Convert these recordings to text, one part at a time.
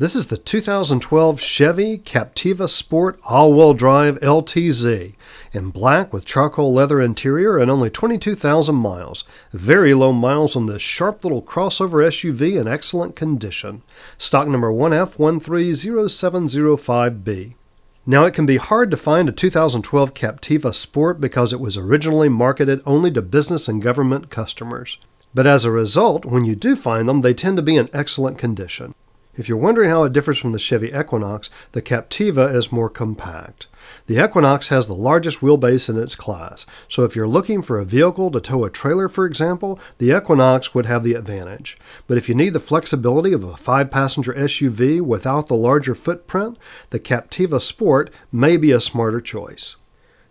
This is the 2012 Chevy Captiva Sport all-wheel drive LTZ in black with charcoal leather interior and only 22,000 miles. Very low miles on this sharp little crossover SUV in excellent condition. Stock number 1F130705B. Now, it can be hard to find a 2012 Captiva Sport because it was originally marketed only to business and government customers. But as a result, when you do find them, they tend to be in excellent condition. If you're wondering how it differs from the Chevy Equinox, the Captiva is more compact. The Equinox has the largest wheelbase in its class, so if you're looking for a vehicle to tow a trailer, for example, the Equinox would have the advantage. But if you need the flexibility of a five passenger SUV without the larger footprint, the Captiva Sport may be a smarter choice.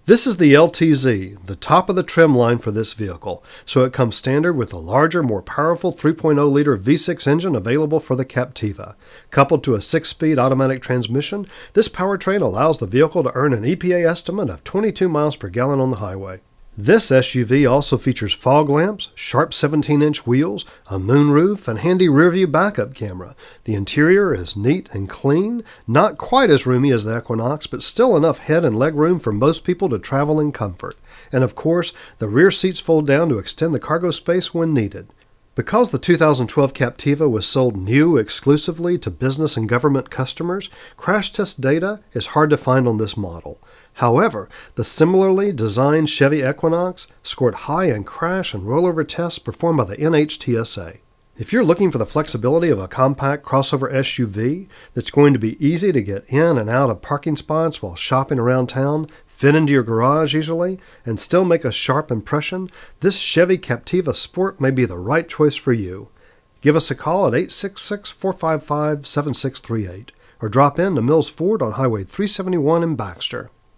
This is the LTZ, the top of the trim line for this vehicle, so it comes standard with the larger, more powerful 3.0-liter V6 engine available for the Captiva. Coupled to a 6-speed automatic transmission, this powertrain allows the vehicle to earn an EPA estimate of 22 miles per gallon on the highway. This SUV also features fog lamps, sharp 17 inch wheels, a moonroof, and handy rearview backup camera. The interior is neat and clean, not quite as roomy as the Equinox, but still enough head and leg room for most people to travel in comfort. And of course, the rear seats fold down to extend the cargo space when needed. Because the 2012 Captiva was sold new exclusively to business and government customers, crash test data is hard to find on this model. However, the similarly designed Chevy Equinox scored high in crash and rollover tests performed by the NHTSA. If you're looking for the flexibility of a compact crossover SUV that's going to be easy to get in and out of parking spots while shopping around town, fit into your garage easily, and still make a sharp impression, this Chevy Captiva Sport may be the right choice for you. Give us a call at 866 455 7638 or drop in to Mills Ford on Highway 371 in Baxter.